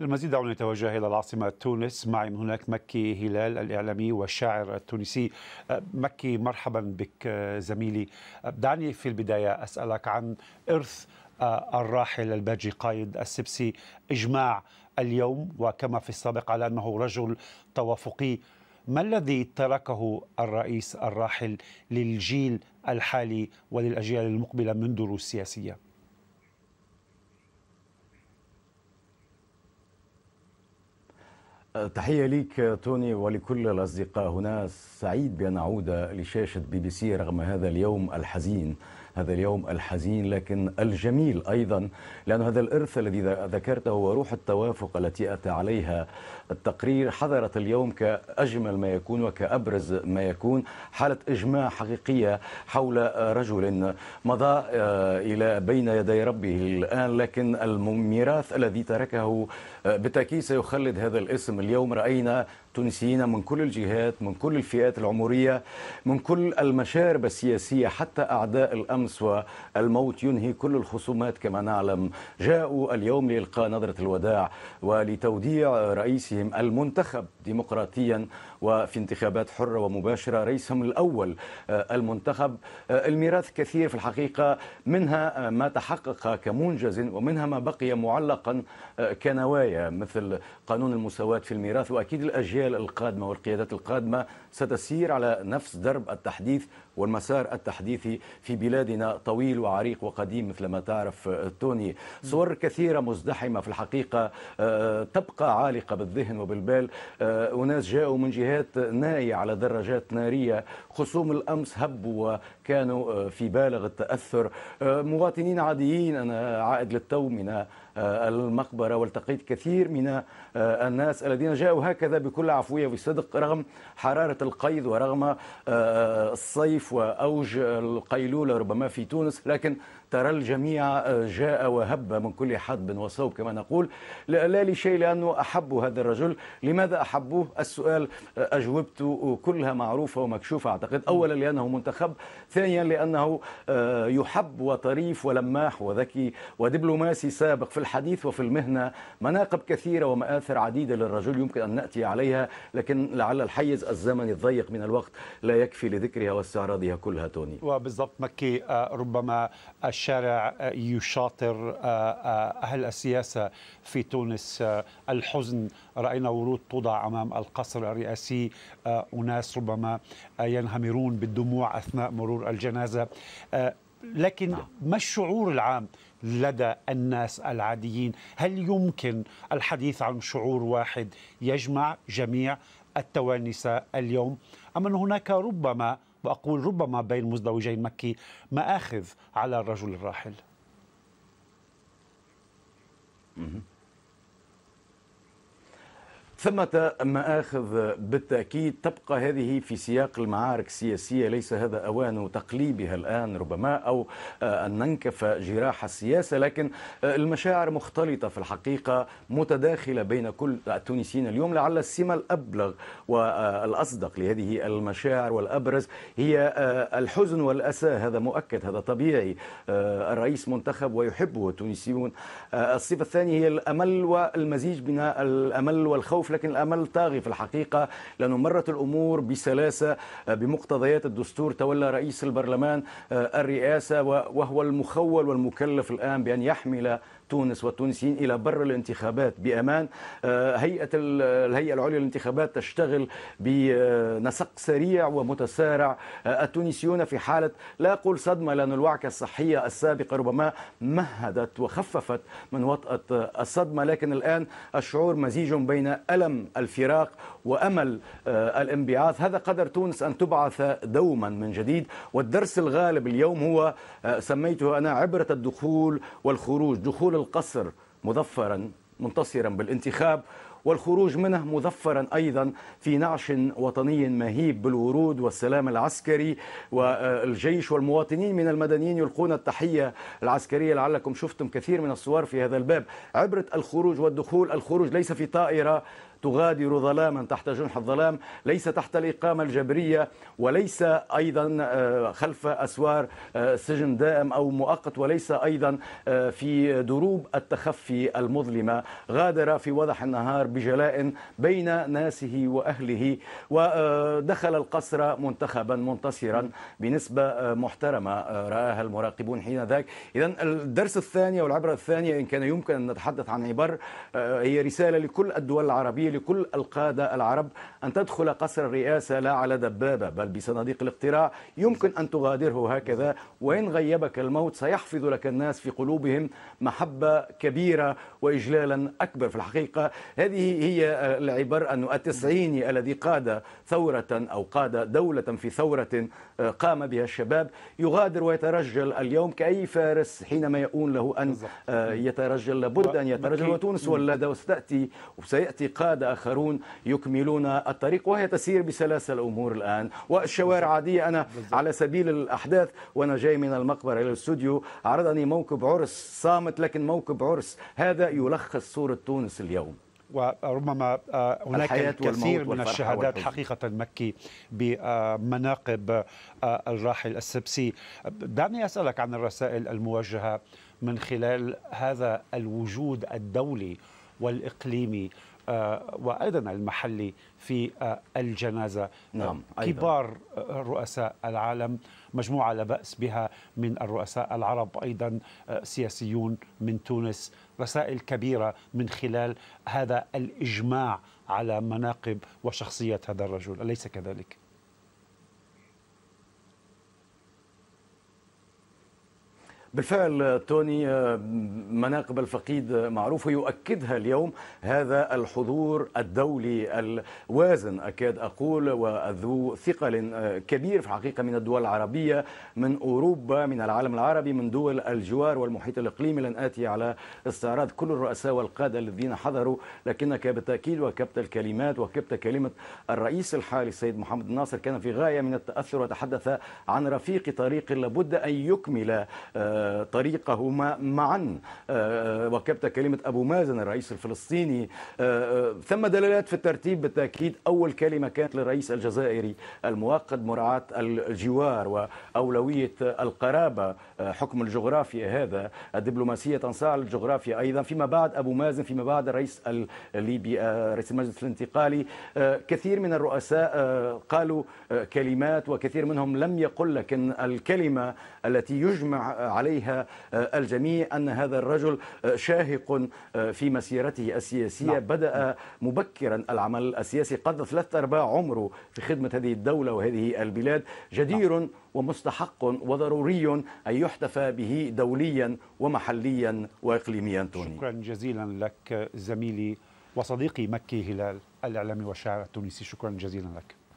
للمزيد دعونا نتوجه إلى العاصمة تونس معي من هناك مكي هلال الإعلامي والشاعر التونسي أه، مكي مرحبا بك أه، زميلي أه، دعني في البداية أسألك عن إرث الراحل الباجي قايد السبسي إجماع اليوم وكما في السابق على أنه رجل توافقي ما الذي تركه الرئيس الراحل للجيل الحالي وللأجيال المقبلة من دروس سياسية؟ تحية ليك توني ولكل الأصدقاء هنا سعيد بأن أعود لشاشة بي بي سي رغم هذا اليوم الحزين هذا اليوم الحزين لكن الجميل أيضا لأن هذا الإرث الذي ذكرته وروح التوافق التي أتى عليها التقرير حضرت اليوم كأجمل ما يكون وكأبرز ما يكون حالة إجماع حقيقية حول رجل مضى آه، إلى بين يدي ربه الآن لكن الميراث الذي تركه آه، بالتأكيد سيخلد هذا الاسم اليوم رأينا التونسيين من كل الجهات من كل الفئات العمرية من كل المشارب السياسية حتى أعداء الأمس والموت ينهي كل الخصومات كما نعلم جاءوا اليوم لإلقاء نظرة الوداع ولتوديع رئيسهم المنتخب ديمقراطيا وفي انتخابات حرة ومباشرة رئيسهم الأول آه، المنتخب آه، الميراث كثير في الحقيقة منها آه، ما تحقق كمنجز ومنها ما بقي معلقا كنوايا مثل قانون المساواة في الميراث وأكيد الأجيال الأجيال القادمة والقيادات القادمة ستسير على نفس درب التحديث والمسار التحديثي في بلادنا طويل وعريق وقديم مثل ما تعرف آه، توني صور كثيرة مزدحمة في الحقيقة آه، تبقى عالقة بالذهن وبالبال آه، أناس جاءوا من جهات نائيه على دراجات نارية خصوم الأمس هبوا وكانوا في بالغ التأثر مواطنين عاديين أنا عائد للتو من آه، المقبرة والتقيت كثير من آه، الناس الذين جاءوا هكذا بكل عفوية وصدق رغم حرارة القيد ورغم آه، الصيف وأوج القيلولة ربما في تونس لكن ترى الجميع آه، جاء وهب من كل حدب وصوب كما نقول لا لشيء لأنه أحبوا هذا الرجل لماذا أحبوه السؤال آه، أجوبته كلها معروفة ومكشوفة أعتقد أولا لأنه منتخب ثانيا لأنه آه، يحب وطريف ولماح وذكي ودبلوماسي سابق في الحديث وفي المهنة مناقب كثيرة ومآثر عديدة للرجل يمكن أن نأتي عليها لكن لعل الحيز الزمني الضيق من الوقت لا يكفي لذكرها واستعراضها كلها توني وبالضبط مكي ربما الشارع آه، يشاطر آه، آه، أهل السياسة في تونس الحزن رأينا ورود توضع أمام القصر الرئاسي أناس ربما ينهمرون بالدموع أثناء مرور الجنازة لكن ما الشعور العام لدى الناس العاديين هل يمكن الحديث عن شعور واحد يجمع جميع التوانسة اليوم أم أن هناك ربما وأقول ربما بين مزدوجي مكي مآخذ على الرجل الراحل ثمة مآخذ بالتأكيد تبقى هذه في سياق المعارك السياسية ليس هذا أوان تقليبها الآن ربما أو آه، أن ننكف جراح السياسة لكن آه، المشاعر مختلطة في الحقيقة متداخلة بين كل التونسيين اليوم لعل السمة الأبلغ والأصدق آه، لهذه المشاعر والأبرز هي الحزن والأسى هذا مؤكد هذا طبيعي الرئيس منتخب ويحبه التونسيون الصفة الثانية هي الأمل والمزيج بين الأمل والخوف لكن الامل طاغي في الحقيقه لانه مرت الامور بسلاسه آه، بمقتضيات الدستور تولى رئيس البرلمان آه، الرئاسه وهو المخول والمكلف الان بان يحمل تونس والتونسيين الى بر الانتخابات بامان آه، هيئه الهيئه العليا للانتخابات تشتغل بنسق سريع ومتسارع آه، التونسيون في حاله لا اقول صدمه لان الوعكه الصحيه السابقه ربما مهدت وخففت من وطاه الصدمه لكن الان الشعور مزيج بين الم الفراق وامل آه، الانبعاث هذا قدر تونس ان تبعث دوما من جديد والدرس الغالب اليوم هو سميته انا عبره الدخول والخروج دخول القصر مظفرا منتصرا بالانتخاب والخروج منه مظفرا ايضا في نعش وطني مهيب بالورود والسلام العسكري والجيش والمواطنين من المدنيين يلقون التحيه العسكريه لعلكم شفتم كثير من الصور في هذا الباب عبره الخروج والدخول الخروج ليس في طائره تغادر ظلاما تحت جنح الظلام ليس تحت الإقامة الجبرية وليس أيضا آه، خلف أسوار آه، سجن دائم أو مؤقت وليس أيضا آه، في دروب التخفي المظلمة غادر في وضح النهار بجلاء بين ناسه وأهله ودخل القصر منتخبا منتصرا بنسبة محترمة رآها المراقبون حين ذاك إذا الدرس الثاني والعبرة الثانية إن كان يمكن أن نتحدث عن عبر هي رسالة لكل الدول العربية لكل القادة العرب أن تدخل قصر الرئاسة لا على دبابة بل بصناديق الاقتراع يمكن أن تغادره هكذا وإن غيبك الموت سيحفظ لك الناس في قلوبهم محبة كبيرة وإجلالا أكبر في الحقيقة هذه هي العبر أن التسعيني الذي قاد ثورة أو قاد دولة في ثورة آه، قام بها الشباب يغادر ويترجل اليوم كأي فارس حينما يؤون له أن آه، يترجل لابد أن يترجل وتونس ولادة وستأتي وسيأتي قادة أفراد آخرون يكملون الطريق وهي تسير بسلاسة الأمور الآن والشوارع عادية أنا على سبيل الأحداث وأنا جاي من المقبرة إلى الاستوديو عرضني موكب عرس صامت لكن موكب عرس هذا يلخص صورة تونس اليوم وربما آه، هناك الكثير من الشهادات حقيقة مكي بمناقب آه، الراحل السبسي دعني أسألك عن الرسائل الموجهة من خلال هذا الوجود الدولي والإقليمي آه، وأيضا المحلي في آه، الجنازة آه، نعم كبار أيضاً. رؤساء العالم مجموعة لا بأس بها من الرؤساء العرب أيضا سياسيون من تونس رسائل كبيرة من خلال هذا الإجماع على مناقب وشخصية هذا الرجل أليس كذلك؟ بالفعل توني آه، مناقب الفقيد معروفة يؤكدها اليوم هذا الحضور الدولي الوازن أكاد أقول وذو ثقل آه، كبير في حقيقة من الدول العربية من أوروبا من العالم العربي من دول الجوار والمحيط الإقليمي لن آتي على استعراض كل الرؤساء والقادة الذين حضروا لكنك بالتأكيد وكبت الكلمات وكبت كلمة الرئيس الحالي السيد محمد الناصر كان في غاية من التأثر وتحدث عن رفيق طريق لابد أن يكمل آه، طريقهما معا آه، وكبت كلمة أبو مازن الرئيس الفلسطيني آه، آه، ثم دلالات في الترتيب بالتأكيد أول كلمة كانت للرئيس الجزائري المؤقت مراعاة الجوار وأولوية القرابة حكم الجغرافيا هذا الدبلوماسية تنصاع الجغرافيا أيضا فيما بعد أبو مازن فيما بعد الرئيس الليبي رئيس المجلس الانتقالي كثير من الرؤساء قالوا كلمات وكثير منهم لم يقل لكن الكلمة التي يجمع عليها عليها آه، الجميع أن هذا الرجل آه، شاهق آه، في مسيرته السياسية نعم. بدأ مبكرا العمل السياسي قضى ثلاث أرباع عمره في خدمة هذه الدولة وهذه البلاد جدير نعم. ومستحق وضروري أن يحتفى به دوليا ومحليا وإقليميا توني شكرا جزيلا لك زميلي وصديقي مكي هلال الإعلامي والشاعر التونسي شكرا جزيلا لك